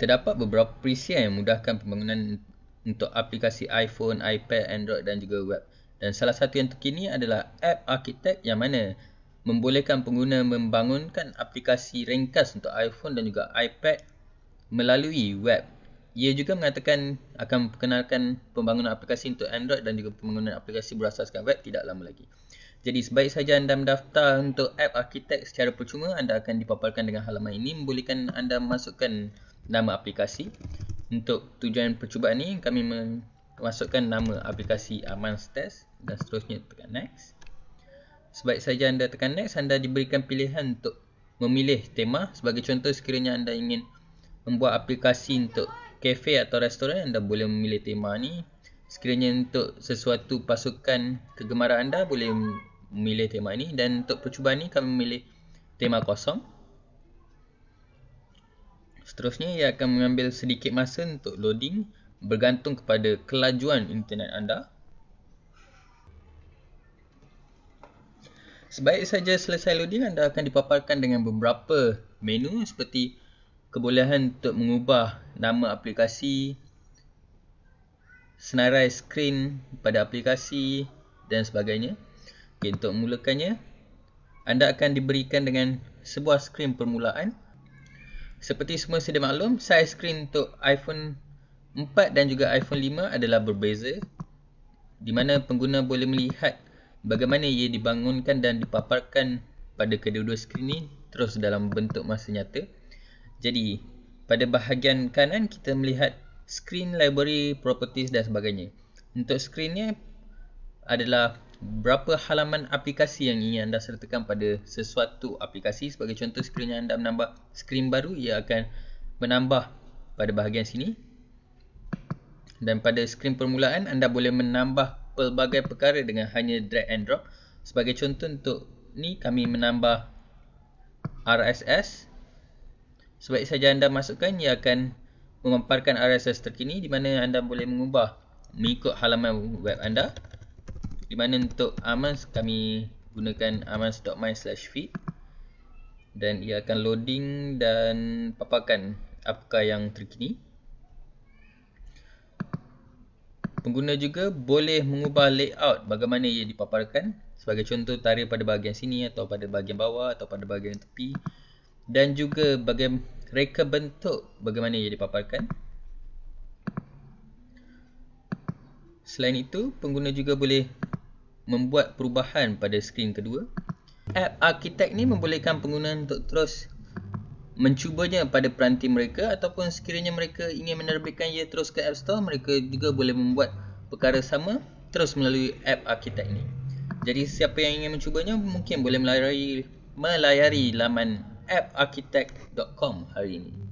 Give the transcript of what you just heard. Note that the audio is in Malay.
Terdapat beberapa perisian yang memudahkan pembangunan untuk aplikasi iPhone, iPad, Android dan juga web. Dan salah satu yang terkini adalah App Architect yang mana membolehkan pengguna membangunkan aplikasi ringkas untuk iPhone dan juga iPad melalui web. Ia juga mengatakan akan memperkenalkan pembangunan aplikasi untuk Android dan juga pembangunan aplikasi berasaskan web tidak lama lagi. Jadi sebaik saja anda mendaftar untuk App Architect secara percuma, anda akan dipaparkan dengan halaman ini membolehkan anda masukkan nama aplikasi. Untuk tujuan percubaan ni kami memasukkan nama aplikasi Amans Test dan seterusnya tekan next. Sebaik saja anda tekan next, anda diberikan pilihan untuk memilih tema. Sebagai contoh sekiranya anda ingin membuat aplikasi untuk kafe atau restoran, anda boleh memilih tema ni. Sekiranya untuk sesuatu pasukan kegemaran anda, boleh memilih tema ni. Dan untuk percubaan ni, kami memilih tema kosong. Seterusnya, ia akan mengambil sedikit masa untuk loading bergantung kepada kelajuan internet anda. Sebaik saja selesai loading, anda akan dipaparkan dengan beberapa menu seperti kebolehan untuk mengubah nama aplikasi, senarai skrin pada aplikasi dan sebagainya. Okay, untuk mulakannya, anda akan diberikan dengan sebuah skrin permulaan. Seperti semua sudah maklum, size screen untuk iPhone 4 dan juga iPhone 5 adalah berbeza di mana pengguna boleh melihat bagaimana ia dibangunkan dan dipaparkan pada kedua-dua skrin ini terus dalam bentuk masa nyata. Jadi, pada bahagian kanan kita melihat screen library properties dan sebagainya. Untuk skrinnya adalah berapa halaman aplikasi yang ingin anda sertakan pada sesuatu aplikasi sebagai contoh sekiranya anda menambah skrin baru ia akan menambah pada bahagian sini dan pada skrin permulaan anda boleh menambah pelbagai perkara dengan hanya drag and drop sebagai contoh untuk ni kami menambah RSS sebaik saja anda masukkan ia akan memaparkan RSS terkini di mana anda boleh mengubah mengikut halaman web anda di mana untuk amans kami gunakan amans.my/feed dan ia akan loading dan paparkan apakah yang terkini. Pengguna juga boleh mengubah layout bagaimana ia dipaparkan sebagai contoh tarikh pada bahagian sini atau pada bahagian bawah atau pada bahagian tepi dan juga bagaimana reka bentuk bagaimana ia dipaparkan. Selain itu, pengguna juga boleh membuat perubahan pada skrin kedua. App Architect ni membolehkan pengguna untuk terus mencubanya pada peranti mereka ataupun sekiranya mereka ingin menerbitkan ia terus ke App Store, mereka juga boleh membuat perkara sama terus melalui App Architect ni. Jadi siapa yang ingin mencubanya mungkin boleh melayari melayari laman apparchitect.com hari ini.